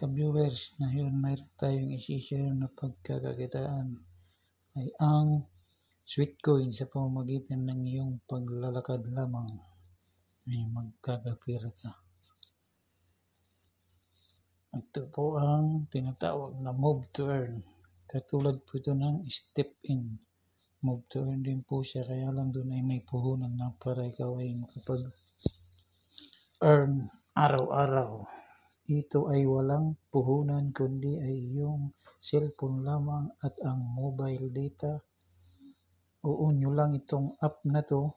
Ka-viewers, ngayon mayroon tayong isi-share na pagkakagitaan ay ang sweet coin sa pamamagitan ng iyong paglalakad lamang ay magkakapira ka. Ito po ang tinatawag na move to earn. Katulad po ito ng step in. Move to earn din po siya kaya lang doon ay may puhunan na para ikaw ay makapag earn araw-araw. Ito ay walang puhunan kundi ay iyong cellphone lamang at ang mobile data. Oo nyo lang itong app na to.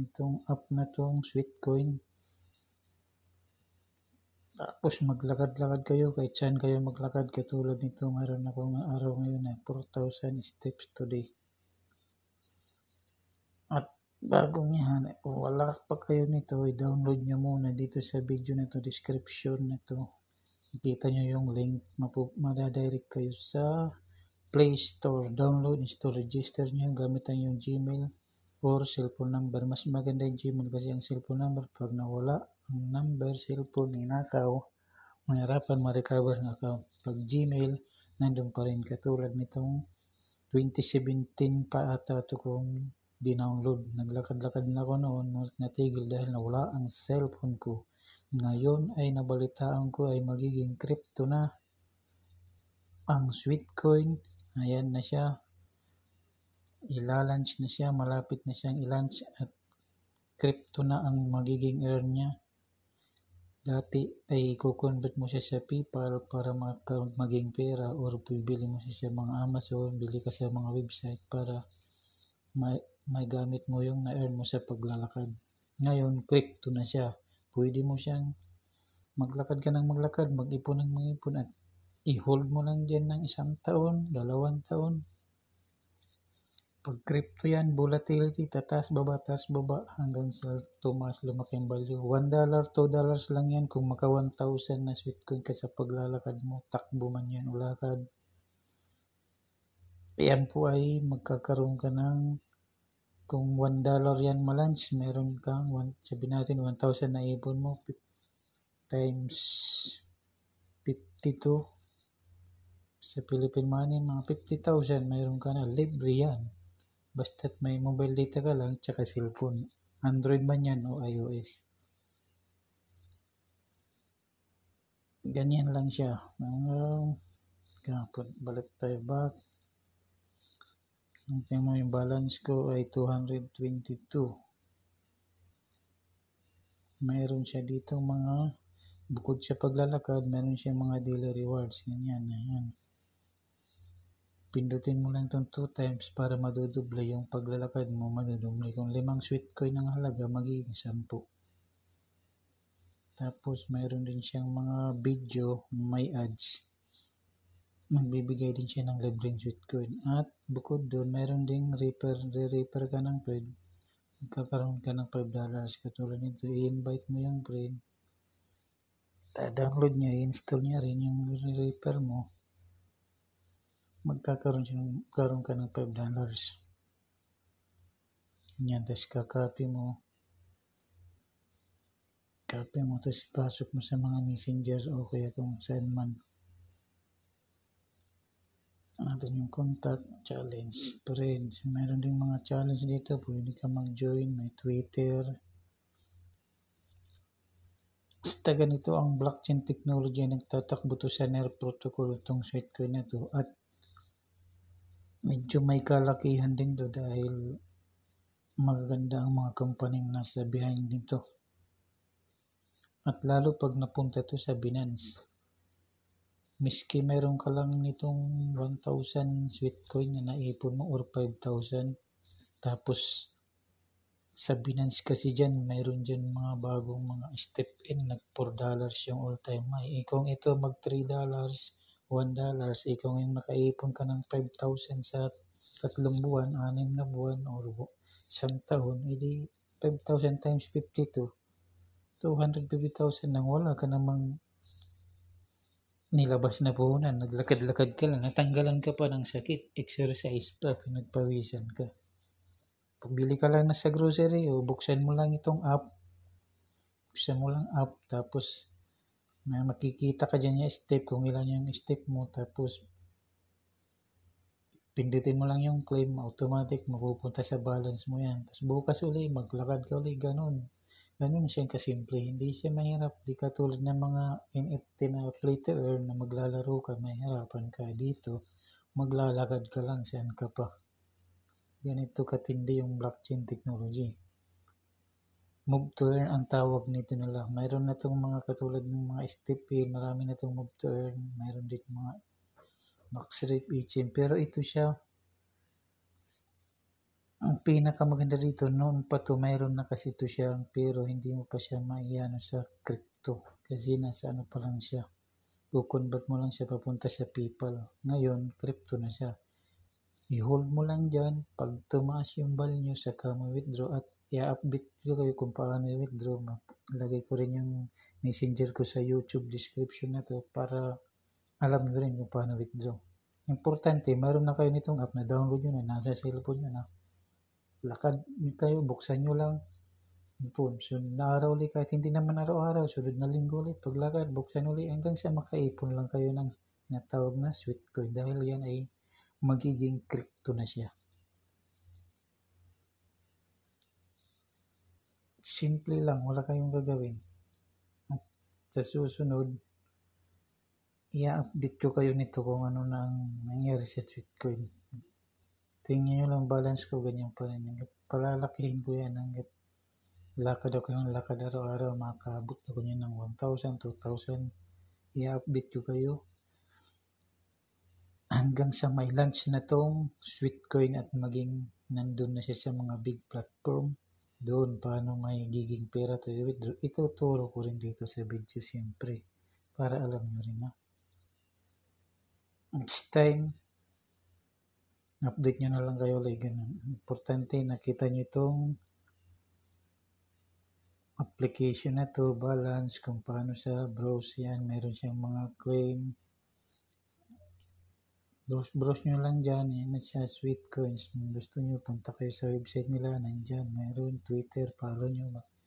Itong app na tong Sweetcoin. Tapos maglakad-lakad kayo kahit saan kayo maglakad katulad nito meron akong araw ngayon na 4,000 steps today. Bago yan, kung eh. oh, wala pa kayo nito, i-download nyo muna dito sa video na to, description na to. Nakita nyo yung link, mapu- madadirect kayo sa Play Store. Download, install, register nyo, gamit ang yung Gmail or cellphone number. Mas maganda yung Gmail kasi ang cellphone number, pag nawala ang number, cellphone, ninakaw, mahirapan ma-recover ng account. Pag Gmail, nandun pa rin katulad nitong 2017 pa ata ito kung dinownload. Naglakad-lakad na ako noon ngunit natigil dahil nawala ang cellphone ko. Ngayon ay nabalitaan ko ay magiging crypto na ang Sweetcoin. Ayan na siya. Ilalunch na siya. Malapit na siyang ilunch at crypto na ang magiging earn niya. Dati ay kukonvert mo siya sa PayPal para maging pera or bibili mo siya sa mga Amazon, bili ka sa mga website para ma may gamit mo yung na-earn mo sa paglalakad. Ngayon, crypto na siya. Pwede mo siyang maglakad ka ng maglakad, mag-ipon ng mag-ipon at i-hold mo lang dyan ng isang taon, dalawang taon. Pag crypto yan, volatility, tatas, baba, taas, baba, hanggang sa tumaas, lumaki ang value. $1, $2 lang yan kung maka 1,000 na sweetcoin ka sa paglalakad mo, takbo man yan, ulakad. Yan po ay magkakaroon ka ng kung 1 dollar yan mo lunch, meron kang, one, sabi natin, 1,000 na ibon mo times 52 sa Philippine money, mga 50,000, meron ka na, libre yan. Basta't may mobile data ka lang, tsaka cellphone. Android man yan o iOS. Ganyan lang siya. Uh, balik tayo back. Tingnan mo yung balance ko ay 222. Meron siya dito mga bukod sa paglalakad, meron siya mga daily rewards. Yan yan, yan. Pindutin mo lang itong 2 times para maduduble yung paglalakad mo. Maduduble kung limang sweet coin ang halaga, magiging 10. Tapos, mayroon din siyang mga video, may ads magbibigay din siya ng libreng Bitcoin. At bukod doon, meron ding reaper, re-reaper ka ng friend. Magkakaroon ka ng 5 dollars. Katulad nito, i-invite mo yung friend. Ta-download niya, i-install niya rin yung reaper mo. Magkakaroon siya, magkakaroon ka ng 5 dollars. Yan, tapos kakopy mo. Copy mo, tapos pasok mo sa mga messengers o kaya kung saan man natin yung contact, challenge, friends. Meron ding mga challenge dito. Pwede ka mag-join. May Twitter. Basta ganito ang blockchain technology ay nagtatakbo to sa NER protocol itong shitcoin na to. At medyo may kalakihan din to dahil magaganda ang mga company nasa behind nito. At lalo pag napunta to sa Binance miski meron ka lang nitong 1,000 sweet coin na naipon mo or 5,000 tapos sa Binance kasi dyan, mayroon dyan mga bagong mga step in, nag $4 yung all time high. Eh ito mag $3, dollars, $1, eh kung yung makaipon ka ng 5,000 sa tatlong buwan, anim na buwan, or isang taon, edi eh 5,000 times 52, 250,000 nang wala ka namang nilabas na puhunan, naglakad-lakad ka lang, natanggalan ka pa ng sakit, exercise pa, pinagpawisan ka. Pagbili ka lang na sa grocery, o buksan mo lang itong app, buksan mo lang app, tapos may makikita ka dyan yung step, kung ilan yung step mo, tapos pindutin mo lang yung claim, automatic, mapupunta sa balance mo yan. Tapos bukas uli, maglakad ka uli, ganun ganun siya kasimple. Hindi siya mahirap. Di katulad ng mga NFT na play to earn na maglalaro ka, mahirapan ka dito. Maglalakad ka lang, saan ka pa. Ganito katindi yung blockchain technology. Move to earn ang tawag nito nila. Mayroon na itong mga katulad ng mga STP, marami na itong move to earn. Mayroon din mga max rate HM. Pero ito siya, ang pinakamaganda dito noon pa to mayroon na kasi to siya pero hindi mo pa siya maiano sa crypto kasi nasa ano pa lang siya kukonvert mo lang siya papunta sa PayPal ngayon crypto na siya i-hold mo lang dyan pag tumaas yung value saka ma-withdraw at i-update ko kayo kung paano i-withdraw lagay ko rin yung messenger ko sa YouTube description na to para alam nyo rin kung paano withdraw importante mayroon na kayo nitong app na download nyo na nasa cellphone nyo na lakad kayo, buksan nyo lang. Boom, So, na araw ulit, kahit hindi naman araw-araw, sunod na linggo ulit, paglakad, buksan ulit, hanggang sa makaipon lang kayo ng natawag na sweet coin dahil yan ay magiging crypto na siya. Simple lang, wala kayong gagawin. At sa susunod, i-update ko kayo nito kung ano na ang nangyari sa sweet coin tingin nyo lang balance ko, ganyan pa rin. Palalakihin ko yan hanggat lakad ako ng lakad araw-araw, makaabot ako nyo ng 1,000, 2,000, i-update ko kayo. Hanggang sa may launch na tong Sweetcoin at maging nandun na siya sa mga big platform. Doon, paano may giging pera to i-withdraw. Ituturo ko rin dito sa video, siyempre, para alam nyo rin na. It's time update nyo na lang kayo like Ganun. Importante, nakita nyo itong application na to balance, kung paano siya browse yan. Meron siyang mga claim. Browse, browse nyo lang dyan. Yan na siya, Sweetcoins. Kung gusto nyo, punta kayo sa website nila. Nandyan, meron Twitter. Follow nyo.